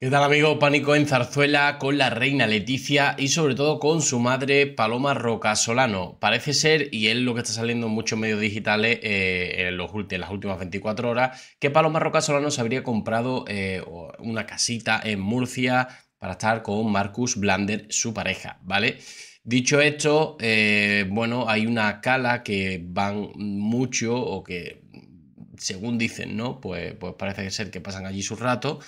¿Qué tal amigo? Pánico en Zarzuela con la reina Leticia y sobre todo con su madre Paloma Roca Solano. Parece ser, y es lo que está saliendo en muchos medios digitales eh, en, los en, las últimas 24 horas, que Paloma Roca Solano se habría comprado eh, una casita en Murcia para estar con Marcus Blander, su pareja, ¿vale? Dicho esto, eh, bueno, hay una cala que van mucho o que, según dicen, ¿no? Pues, pues parece ser que pasan allí su rato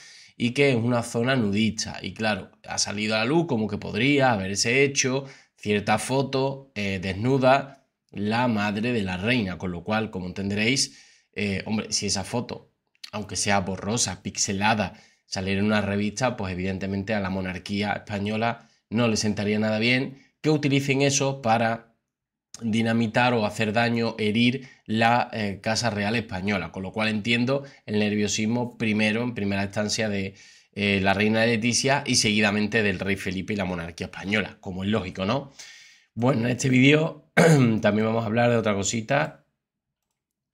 y que es una zona nudista. Y claro, ha salido a la luz como que podría haberse hecho cierta foto eh, desnuda la madre de la reina, con lo cual, como entenderéis, eh, hombre, si esa foto, aunque sea borrosa, pixelada, saliera en una revista, pues evidentemente a la monarquía española no le sentaría nada bien que utilicen eso para dinamitar o hacer daño, herir la eh, Casa Real Española, con lo cual entiendo el nerviosismo primero, en primera instancia, de eh, la reina Leticia y seguidamente del rey Felipe y la monarquía española, como es lógico, ¿no? Bueno, en este vídeo también vamos a hablar de otra cosita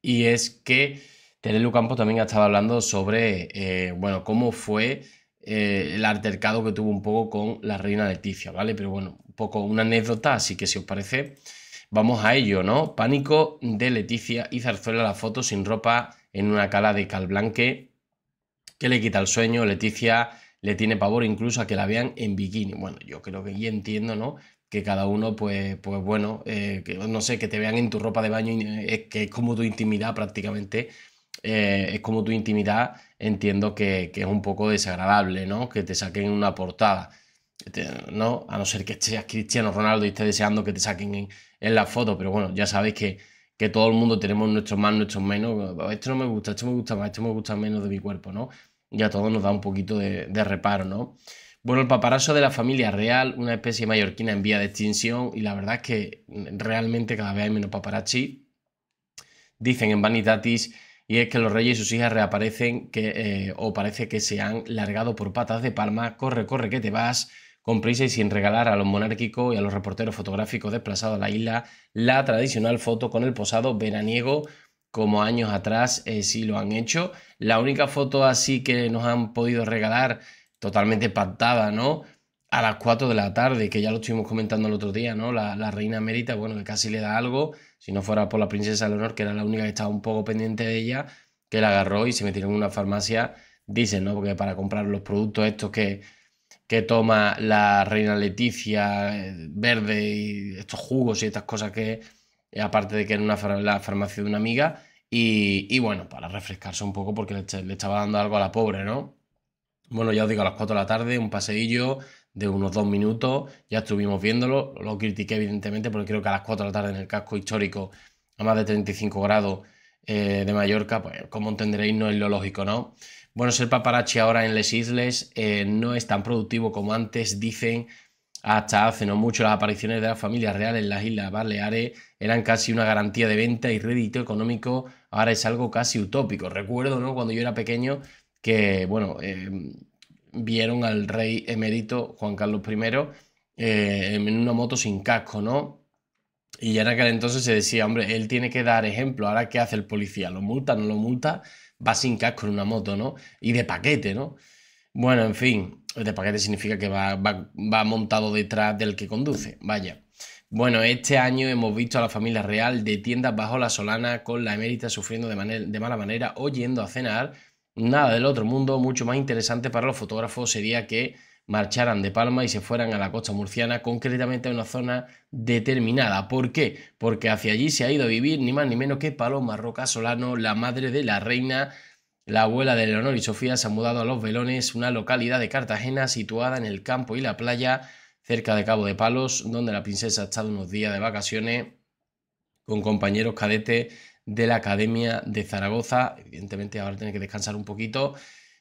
y es que Terelu Campos también ha estado hablando sobre, eh, bueno, cómo fue el altercado que tuvo un poco con la reina Leticia, ¿vale? Pero bueno, un poco una anécdota, así que si os parece, Vamos a ello, ¿no? Pánico de Leticia y Zarzuela la foto sin ropa en una cala de blanque que le quita el sueño. Leticia le tiene pavor incluso a que la vean en bikini. Bueno, yo creo que ya entiendo, ¿no? Que cada uno, pues, pues bueno, eh, que, no sé, que te vean en tu ropa de baño, eh, es que es como tu intimidad prácticamente. Eh, es como tu intimidad, entiendo que, que, es un poco desagradable, ¿no? Que te saquen una portada. Este, ¿no? A no ser que seas Cristiano Ronaldo y estés deseando que te saquen en, la foto, pero bueno, ya sabéis que, todo el mundo tenemos nuestros más, nuestros menos. Esto no me gusta, esto me gusta más, esto me gusta menos de mi cuerpo, ¿no? Y a todos nos da un poquito de, reparo, ¿no? Bueno, el paparazzo de la familia real, una especie mallorquina en vía de extinción, y la verdad es que realmente cada vez hay menos paparazzi. Dicen en Vanitatis y es que los reyes y sus hijas reaparecen que, eh, o parece que se han largado por patas de palma, corre, corre, que te vas, con prisa y sin regalar a los monárquicos y a los reporteros fotográficos desplazados a la isla la tradicional foto con el posado veraniego como años atrás si eh, sí lo han hecho. La única foto así que nos han podido regalar, totalmente pactada, ¿no? A las 4 de la tarde, que ya lo estuvimos comentando el otro día, ¿no? La, reina Merita, bueno, que casi le da algo, si no fuera por la princesa Leonor, que era la única que estaba un poco pendiente de ella, que la agarró y se metieron en una farmacia, dicen, ¿no? Porque para comprar los productos estos que que toma la reina Leticia eh, verde y estos jugos y estas cosas que, eh, aparte de que en una, la farmacia de una amiga, y, bueno, para refrescarse un poco porque le, estaba dando algo a la pobre, ¿no? Bueno, ya os digo, a las 4 de la tarde, un paseillo de unos dos minutos, ya estuvimos viéndolo, lo critiqué evidentemente porque creo que a las 4 de la tarde en el casco histórico a más de 35 grados eh, de Mallorca, pues como entenderéis no es lo lógico, ¿no? Bueno, ser paparazzi ahora en las islas eh, no es tan productivo como antes, dicen hasta hace no mucho las apariciones de las familias reales en las Islas Baleares eran casi una garantía de venta y rédito económico, ahora es algo casi utópico. Recuerdo, ¿no? Cuando yo era pequeño que, bueno, eh, vieron al rey emérito Juan Carlos I en una moto sin casco, ¿no? Y ya en aquel entonces se decía, hombre, él tiene que dar ejemplo. Ahora, ¿qué hace el policía? ¿Lo multa? ¿No lo multa? Va sin casco en una moto, ¿no? Y de paquete, ¿no? Bueno, en fin, de paquete significa que va, montado detrás del que conduce. Vaya. Bueno, este año hemos visto a la familia real de tiendas bajo la solana con la emérita sufriendo de, manera, de, mala manera o yendo a cenar. Nada del otro mundo, mucho más interesante para los fotógrafos sería que marcharan de Palma y se fueran a la costa murciana, concretamente a una zona determinada. ¿Por qué? Porque hacia allí se ha ido a vivir ni más ni menos que Paloma Roca Solano, la madre de la reina. La abuela de Leonor y Sofía se ha mudado a Los Velones, una localidad de Cartagena situada en el campo y la playa, cerca de Cabo de Palos, donde la princesa ha estado unos días de vacaciones con compañeros cadetes de la Academia de Zaragoza. Evidentemente ahora tiene que descansar un poquito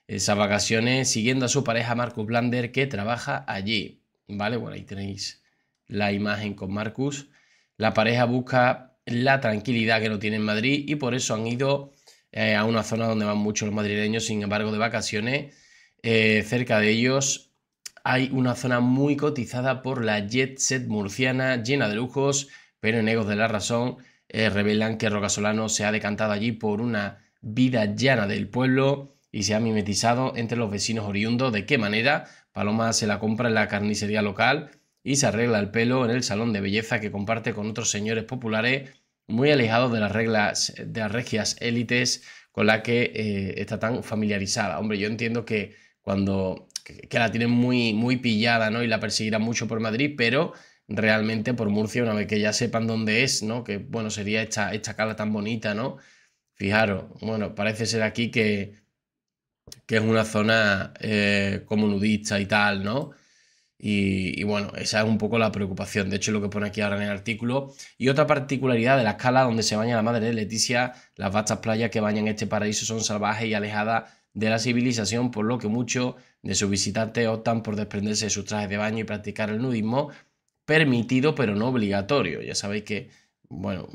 esas vacaciones siguiendo a su pareja Marcus Blander que trabaja allí. Vale, bueno, ahí tenéis la imagen con Marcus. La pareja busca la tranquilidad que no tiene en Madrid y por eso han ido eh, a una zona donde van muchos madrileños, sin embargo, de vacaciones. Eh, cerca de ellos hay una zona muy cotizada por la jet set murciana, llena de lujos, pero en Egos de la Razón eh, revelan que Rocasolano se ha decantado allí por una vida llana del pueblo y se ha mimetizado entre los vecinos oriundos. ¿De qué manera? Paloma se la compra en la carnicería local y se arregla el pelo en el salón de belleza que comparte con otros señores populares muy alejados de las reglas de las regias élites con la que eh, está tan familiarizada. Hombre, yo entiendo que cuando que, la tienen muy, muy pillada, ¿no? Y la perseguirán mucho por Madrid, pero realmente por Murcia, una vez que ya sepan dónde es, ¿no? Que bueno, sería esta, esta cala tan bonita, ¿no? Fijaros, bueno, parece ser aquí que, que es una zona eh, como nudista y tal, ¿no? Y, bueno, esa es un poco la preocupación. De hecho, lo que pone aquí ahora en el artículo. Y otra particularidad de la escala donde se baña la madre de Leticia, las vastas playas que bañan este paraíso son salvajes y alejadas de la civilización, por lo que muchos de sus visitantes optan por desprenderse de sus trajes de baño y practicar el nudismo, permitido pero no obligatorio. Ya sabéis que, bueno,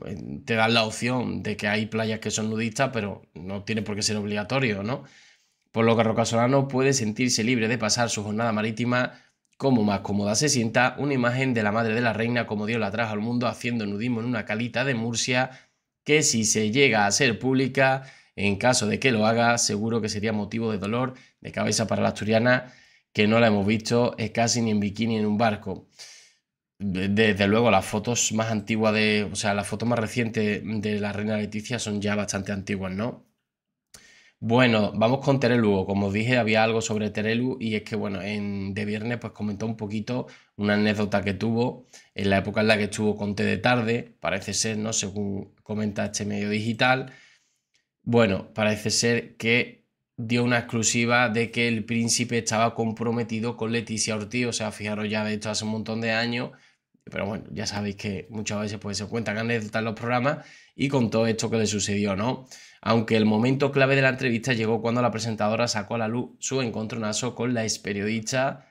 te dan la opción de que hay playas que son nudistas, pero no tiene por qué ser obligatorio, ¿no? por lo que Rocasolano puede sentirse libre de pasar su jornada marítima como más cómoda se sienta, una imagen de la madre de la reina como Dios la trajo al mundo haciendo nudismo en una calita de Murcia, que si se llega a ser pública, en caso de que lo haga, seguro que sería motivo de dolor de cabeza para la asturiana, que no la hemos visto es casi ni en bikini ni en un barco. Desde luego, las fotos más antiguas de, o sea, las fotos más recientes de la reina Leticia son ya bastante antiguas, ¿no? Bueno, vamos con Terelu. Como os dije, había algo sobre Terelu y es que, bueno, en de viernes pues comentó un poquito una anécdota que tuvo en la época en la que estuvo con T de tarde, parece ser, ¿no? Según comenta este medio digital. Bueno, parece ser que dio una exclusiva de que el príncipe estaba comprometido con Leticia Ortiz, o sea, fijaros ya de hecho hace un montón de años pero bueno, ya sabéis que muchas veces pues, se cuentan anécdotas en los programas y con todo esto que le sucedió, ¿no? Aunque el momento clave de la entrevista llegó cuando la presentadora sacó a la luz su encontronazo con la ex periodista.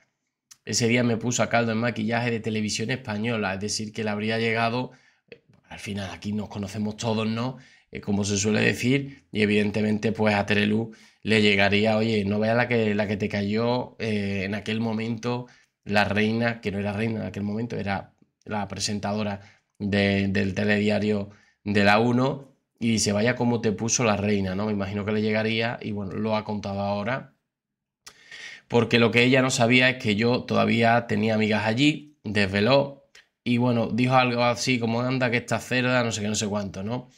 Ese día me puso a caldo en maquillaje de televisión española, es decir, que le habría llegado. Eh, al final, aquí nos conocemos todos, ¿no? Eh, como se suele decir, y evidentemente pues a Terelu le llegaría, oye, no vea la que, la que te cayó eh, en aquel momento, la reina, que no era reina en aquel momento, era la presentadora del telediario de la 1, y se vaya como te puso la reina, ¿no? Me imagino que le llegaría y bueno, lo ha contado ahora. Porque lo que ella no sabía es que yo todavía tenía amigas allí, desveló y bueno, dijo algo así como anda que esta cerda, no sé qué, no sé cuánto, ¿no?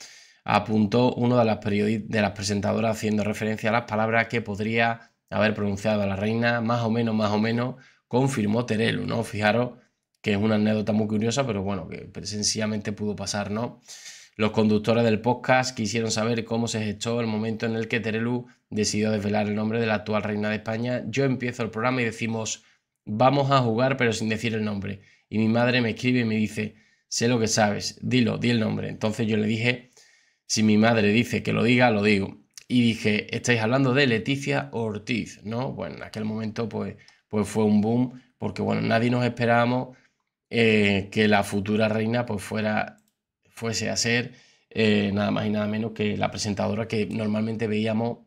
Apuntó uno de las, de las presentadoras haciendo referencia a las palabras que podría haber pronunciado la reina, más o menos, más o menos, confirmó Terelu, ¿no? Fijaros que es una anécdota muy curiosa, pero bueno, que sencillamente pudo pasar, ¿no? Los conductores del podcast quisieron saber cómo se gestó el momento en el que Terelu decidió desvelar el nombre de la actual reina de España. Yo empiezo el programa y decimos, vamos a jugar, pero sin decir el nombre. Y mi madre me escribe y me dice, sé lo que sabes, dilo, di el nombre. Entonces yo le dije, si mi madre dice que lo diga, lo digo. Y dije, estáis hablando de Leticia Ortiz, ¿no? Bueno, en aquel momento pues, pues fue un boom, porque bueno, nadie nos esperábamos eh, que la futura reina pues fuera, fuese a ser eh, nada más y nada menos que la presentadora que normalmente veíamos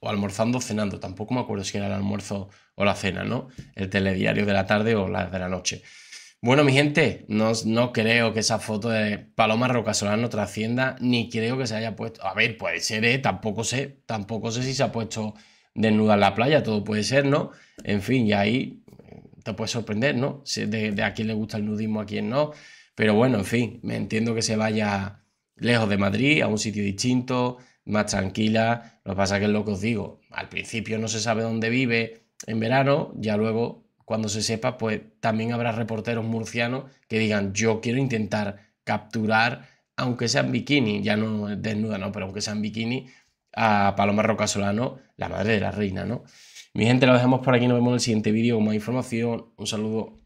o almorzando o cenando, tampoco me acuerdo si era el almuerzo o la cena, ¿no? El telediario de la tarde o la de la noche. Bueno, mi gente, no, no, creo que esa foto de Paloma Rocasolano trascienda, ni creo que se haya puesto. A ver, puede ser, ¿eh? tampoco sé, tampoco sé si se ha puesto desnuda en la playa, todo puede ser, ¿no? En fin, y ahí te puede sorprender, ¿no? De, a quién le gusta el nudismo, a quién no. Pero bueno, en fin, me entiendo que se vaya lejos de Madrid, a un sitio distinto, más tranquila. Lo que pasa es que es lo que os digo. Al principio no se sabe dónde vive en verano, ya luego, cuando se sepa, pues también habrá reporteros murcianos que digan, yo quiero intentar capturar, aunque sea en bikini, ya no desnuda, ¿no? Pero aunque sea en bikini, a Paloma Roca Solano, la madre de la reina, ¿no? Mi gente, la dejamos por aquí. Nos vemos en el siguiente vídeo con más información. Un saludo.